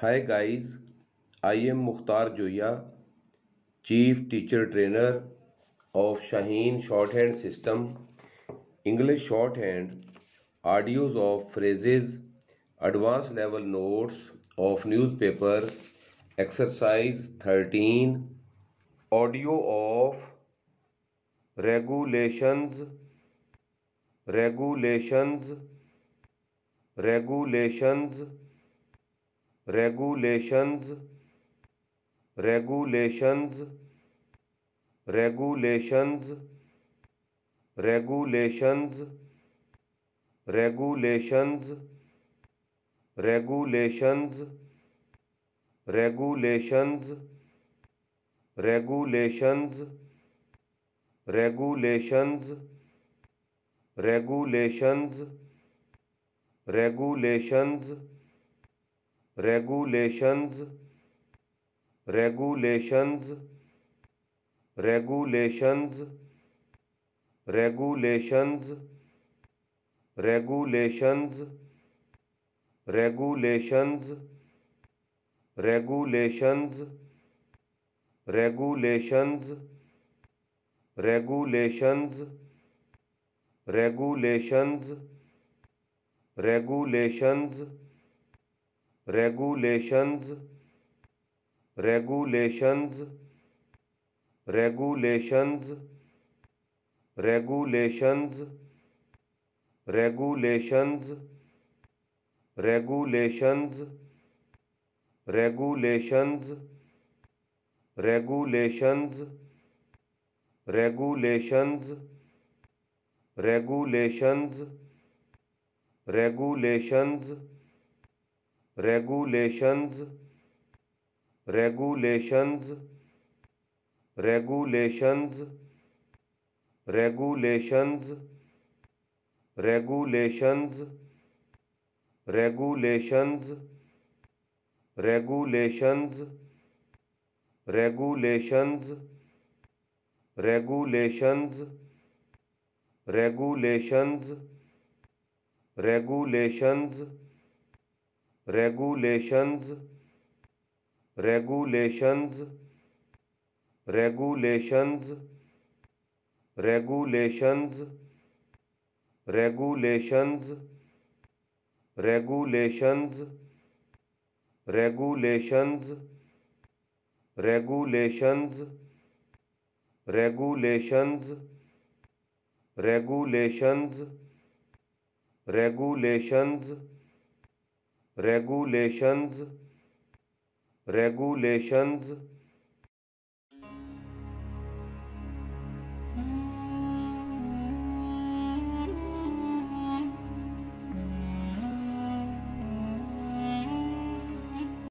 hi guys I am Mukhtar Zoya chief teacher trainer of Shaheen shorthand system English shorthand audios of phrases advance level notes of newspaper exercise thirteen audio of regulations regulations regulations regulations regulations regulations regulations regulations regulations regulations regulations regulations regulations regulations regulations regulations regulations regulations regulations regulations regulations regulations regulations regulations regulations regulations regulations regulations regulations regulations regulations regulations regulations regulations regulations regulations regulations regulations regulations regulations regulations regulations regulations regulations regulations regulations regulations regulations regulations regulations regulations regulations regulations regulations regulations regulations regulations regulations regulations regulations